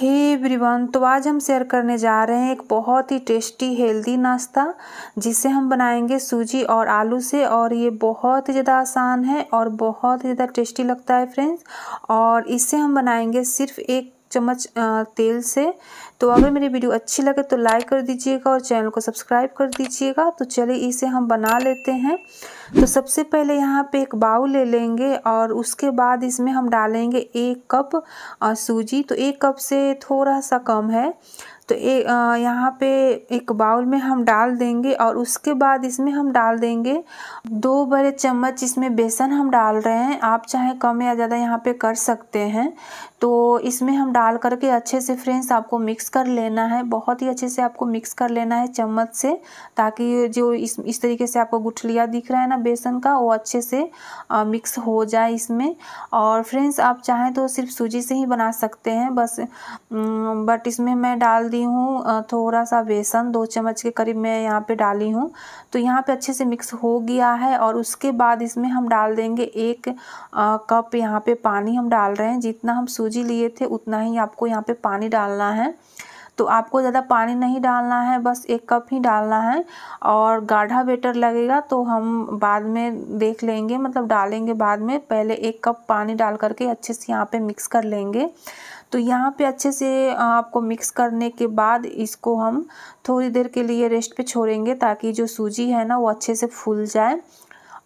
hey everyone तो आज हम शेयर करने जा रहे हैं एक बहुत ही टेस्टी हेल्दी नाश्ता जिसे हम बनाएंगे सूजी और आलू से और ये बहुत ही ज़्यादा आसान है और बहुत ही ज़्यादा टेस्टी लगता है फ्रेंड्स और इससे हम बनाएंगे सिर्फ एक चम्मच तेल से तो अगर मेरी वीडियो अच्छी लगे तो लाइक कर दीजिएगा और चैनल को सब्सक्राइब कर दीजिएगा तो चलिए इसे हम बना लेते हैं तो सबसे पहले यहाँ पे एक बाउल ले लेंगे और उसके बाद इसमें हम डालेंगे एक कप सूजी तो एक कप से थोड़ा सा कम है तो ए यहाँ पे एक बाउल में हम डाल देंगे और उसके बाद इसमें हम डाल देंगे दो बड़े चम्मच इसमें बेसन हम डाल रहे हैं आप चाहे कम या ज़्यादा यहाँ पे कर सकते हैं तो इसमें हम डाल करके अच्छे से फ्रेंड्स आपको मिक्स कर लेना है बहुत ही अच्छे से आपको मिक्स कर लेना है चम्मच से ताकि जो इस इस तरीके से आपको गुठलिया दिख रहा है ना बेसन का वो अच्छे से आ, मिक्स हो जाए इसमें और फ्रेंड्स आप चाहें तो सिर्फ सूजी से ही बना सकते हैं बस बट इसमें मैं डाल दी ली हूँ थोड़ा सा बेसन दो चम्मच के करीब मैं यहाँ पे डाली हूँ तो यहाँ पे अच्छे से मिक्स हो गया है और उसके बाद इसमें हम डाल देंगे एक कप यहाँ पे पानी हम डाल रहे हैं जितना हम सूजी लिए थे उतना ही आपको यहाँ पे पानी डालना है तो आपको ज़्यादा पानी नहीं डालना है बस एक कप ही डालना है और गाढ़ा बेटर लगेगा तो हम बाद में देख लेंगे मतलब डालेंगे बाद में पहले एक कप पानी डाल करके अच्छे से यहाँ पे मिक्स कर लेंगे तो यहाँ पे अच्छे से आपको मिक्स करने के बाद इसको हम थोड़ी देर के लिए रेस्ट पे छोड़ेंगे ताकि जो सूजी है ना वो अच्छे से फूल जाए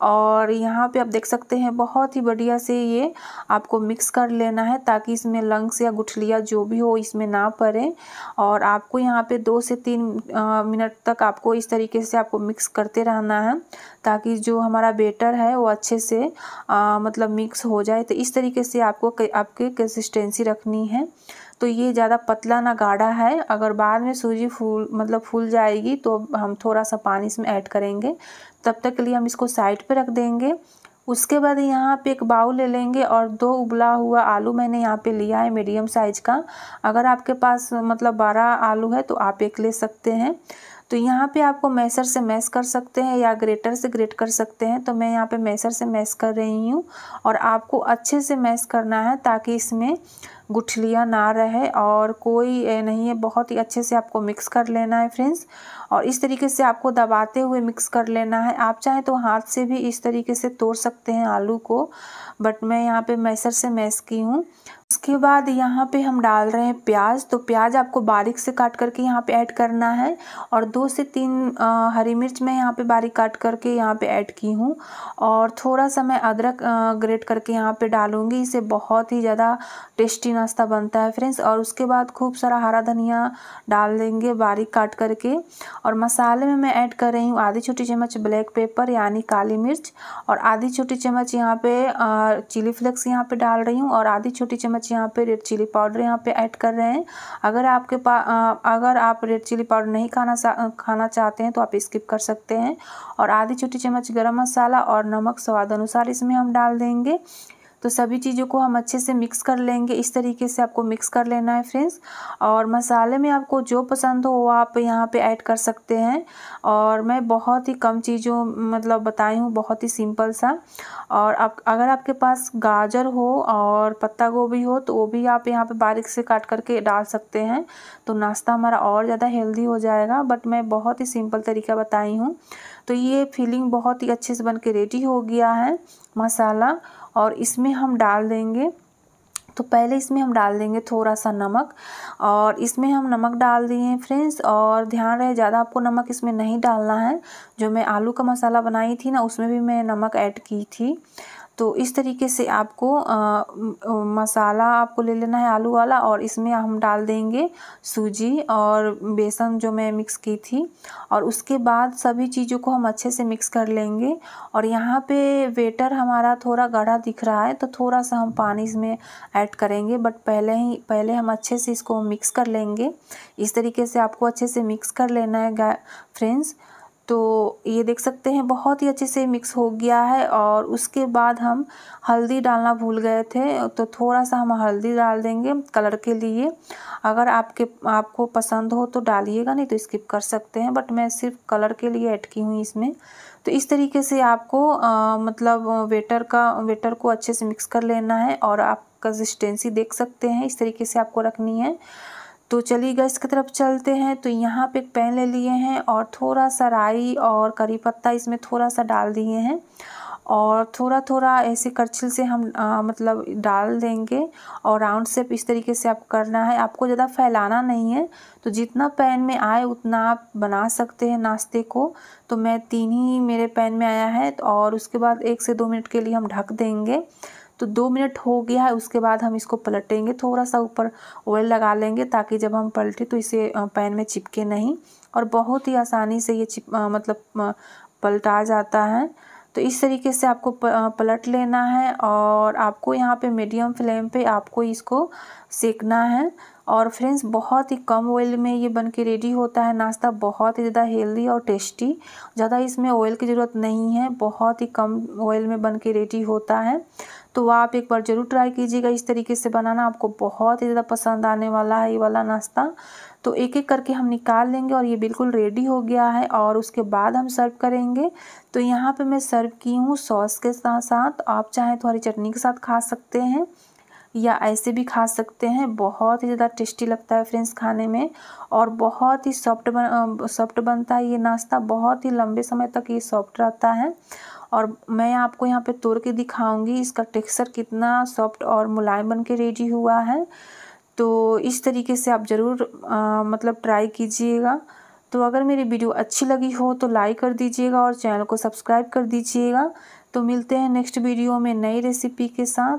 और यहाँ पे आप देख सकते हैं बहुत ही बढ़िया से ये आपको मिक्स कर लेना है ताकि इसमें लंग्स या गुठलिया जो भी हो इसमें ना पड़े और आपको यहाँ पे दो से तीन मिनट तक आपको इस तरीके से आपको मिक्स करते रहना है ताकि जो हमारा बेटर है वो अच्छे से आ, मतलब मिक्स हो जाए तो इस तरीके से आपको आपकी कंसिस्टेंसी रखनी है तो ये ज़्यादा पतला ना गाढ़ा है अगर बाद में सूजी फूल मतलब फूल जाएगी तो हम थोड़ा सा पानी इसमें ऐड करेंगे तब तक के लिए हम इसको साइड पे रख देंगे उसके बाद यहाँ पे एक बाउल ले लेंगे और दो उबला हुआ आलू मैंने यहाँ पे लिया है मीडियम साइज का अगर आपके पास मतलब बारह आलू है तो आप एक ले सकते हैं तो यहाँ पे आपको मैसर से मैस कर सकते हैं या ग्रेटर से ग्रेट कर सकते हैं तो मैं यहाँ पे मैसर से मैस कर रही हूँ और आपको अच्छे से मैस करना है ताकि इसमें गुठलियाँ ना रहे और कोई नहीं है बहुत ही अच्छे से आपको मिक्स कर लेना है फ्रेंड्स और इस तरीके से आपको दबाते हुए मिक्स कर लेना है आप चाहें तो हाथ से भी इस तरीके से तोड़ सकते हैं आलू को बट मैं यहाँ पे मैसर से मैस की हूँ उसके बाद यहाँ पे हम डाल रहे हैं प्याज तो प्याज आपको बारीक से काट करके यहाँ पे ऐड करना है और दो से तीन आ, हरी मिर्च मैं यहाँ पे बारीक काट करके यहाँ पे ऐड की हूँ और थोड़ा सा मैं अदरक ग्रेट करके यहाँ पे डालूँगी इसे बहुत ही ज़्यादा टेस्टी नाश्ता बनता है फ्रेंड्स और उसके बाद खूब सारा हरा धनिया डाल देंगे बारीक काट करके और मसाले में मैं ऐड कर रही हूँ आधी छोटी चम्मच ब्लैक पेपर यानी काली मिर्च और आधी छोटी चम्मच यहाँ पर चिली फ्लेक्स यहाँ पर डाल रही हूँ और आधी छोटी चम्मच चम्मच यहाँ पे रेड चिली पाउडर यहाँ पे ऐड कर रहे हैं अगर आपके पास अगर आप रेड चिली पाउडर नहीं खाना खाना चाहते हैं तो आप स्किप कर सकते हैं और आधी छोटी चम्मच गर्म मसाला और नमक स्वाद अनुसार इसमें हम डाल देंगे तो सभी चीज़ों को हम अच्छे से मिक्स कर लेंगे इस तरीके से आपको मिक्स कर लेना है फ्रेंड्स और मसाले में आपको जो पसंद हो वो आप यहाँ पे ऐड कर सकते हैं और मैं बहुत ही कम चीज़ों मतलब बताई हूँ बहुत ही सिंपल सा और आप अगर आपके पास गाजर हो और पत्ता गोभी हो तो वो भी आप यहाँ पर बारीक से काट करके डाल सकते हैं तो नाश्ता हमारा और ज़्यादा हेल्दी हो जाएगा बट मैं बहुत ही सिंपल तरीका बताई हूँ तो ये फीलिंग बहुत ही अच्छे से बन के रेडी हो गया है मसाला और इसमें हम डाल देंगे तो पहले इसमें हम डाल देंगे थोड़ा सा नमक और इसमें हम नमक डाल दिए हैं फ्रेंड्स और ध्यान रहे ज़्यादा आपको नमक इसमें नहीं डालना है जो मैं आलू का मसाला बनाई थी ना उसमें भी मैं नमक ऐड की थी तो इस तरीके से आपको आ, मसाला आपको ले लेना है आलू वाला और इसमें हम डाल देंगे सूजी और बेसन जो मैं मिक्स की थी और उसके बाद सभी चीज़ों को हम अच्छे से मिक्स कर लेंगे और यहाँ पे वेटर हमारा थोड़ा गाढ़ा दिख रहा है तो थोड़ा सा हम पानी इसमें ऐड करेंगे बट पहले ही पहले हम अच्छे से इसको मिक्स कर लेंगे इस तरीके से आपको अच्छे से मिक्स कर लेना है फ्रेंड्स तो ये देख सकते हैं बहुत ही अच्छे से मिक्स हो गया है और उसके बाद हम हल्दी डालना भूल गए थे तो थोड़ा सा हम हल्दी डाल देंगे कलर के लिए अगर आपके आपको पसंद हो तो डालिएगा नहीं तो स्किप कर सकते हैं बट मैं सिर्फ कलर के लिए ऐड की हूँ इसमें तो इस तरीके से आपको आ, मतलब वेटर का वेटर को अच्छे से मिक्स कर लेना है और आप कंसिस्टेंसी देख सकते हैं इस तरीके से आपको रखनी है तो चलिए गैस की तरफ चलते हैं तो यहाँ पे एक पैन ले लिए हैं और थोड़ा सा राई और करी पत्ता इसमें थोड़ा सा डाल दिए हैं और थोड़ा थोड़ा ऐसे करछिल से हम आ, मतलब डाल देंगे और राउंड सेप इस तरीके से आप करना है आपको ज़्यादा फैलाना नहीं है तो जितना पैन में आए उतना आप बना सकते हैं नाश्ते को तो मैं तीन ही मेरे पैन में आया है और उसके बाद एक से दो मिनट के लिए हम ढक देंगे तो दो मिनट हो गया है उसके बाद हम इसको पलटेंगे थोड़ा सा ऊपर ऑयल लगा लेंगे ताकि जब हम पलटें तो इसे पैन में चिपके नहीं और बहुत ही आसानी से ये चिप आ, मतलब पलटा जाता है तो इस तरीके से आपको पलट लेना है और आपको यहाँ पे मीडियम फ्लेम पे आपको इसको सेकना है और फ्रेंड्स बहुत ही कम ऑयल में ये बन के रेडी होता है नाश्ता बहुत ही ज़्यादा हेल्दी और टेस्टी ज़्यादा इसमें ऑयल की ज़रूरत नहीं है बहुत ही कम ऑयल में बन के रेडी होता है तो आप एक बार ज़रूर ट्राई कीजिएगा इस तरीके से बनाना आपको बहुत ही ज़्यादा पसंद आने वाला है ये वाला नाश्ता तो एक एक करके हम निकाल लेंगे और ये बिल्कुल रेडी हो गया है और उसके बाद हम सर्व करेंगे तो यहाँ पर मैं सर्व की हूँ सॉस के साथ साथ आप चाहें तो हरी चटनी के साथ खा सकते हैं या ऐसे भी खा सकते हैं बहुत ही ज़्यादा टेस्टी लगता है फ्रेंड्स खाने में और बहुत ही सॉफ्ट बन सॉफ्ट बनता है ये नाश्ता बहुत ही लंबे समय तक ये सॉफ्ट रहता है और मैं आपको यहाँ पे तोड़ के दिखाऊंगी इसका टेक्सचर कितना सॉफ्ट और मुलायम बन के रेडी हुआ है तो इस तरीके से आप ज़रूर मतलब ट्राई कीजिएगा तो अगर मेरी वीडियो अच्छी लगी हो तो लाइक कर दीजिएगा और चैनल को सब्सक्राइब कर दीजिएगा तो मिलते हैं नेक्स्ट वीडियो में नई रेसिपी के साथ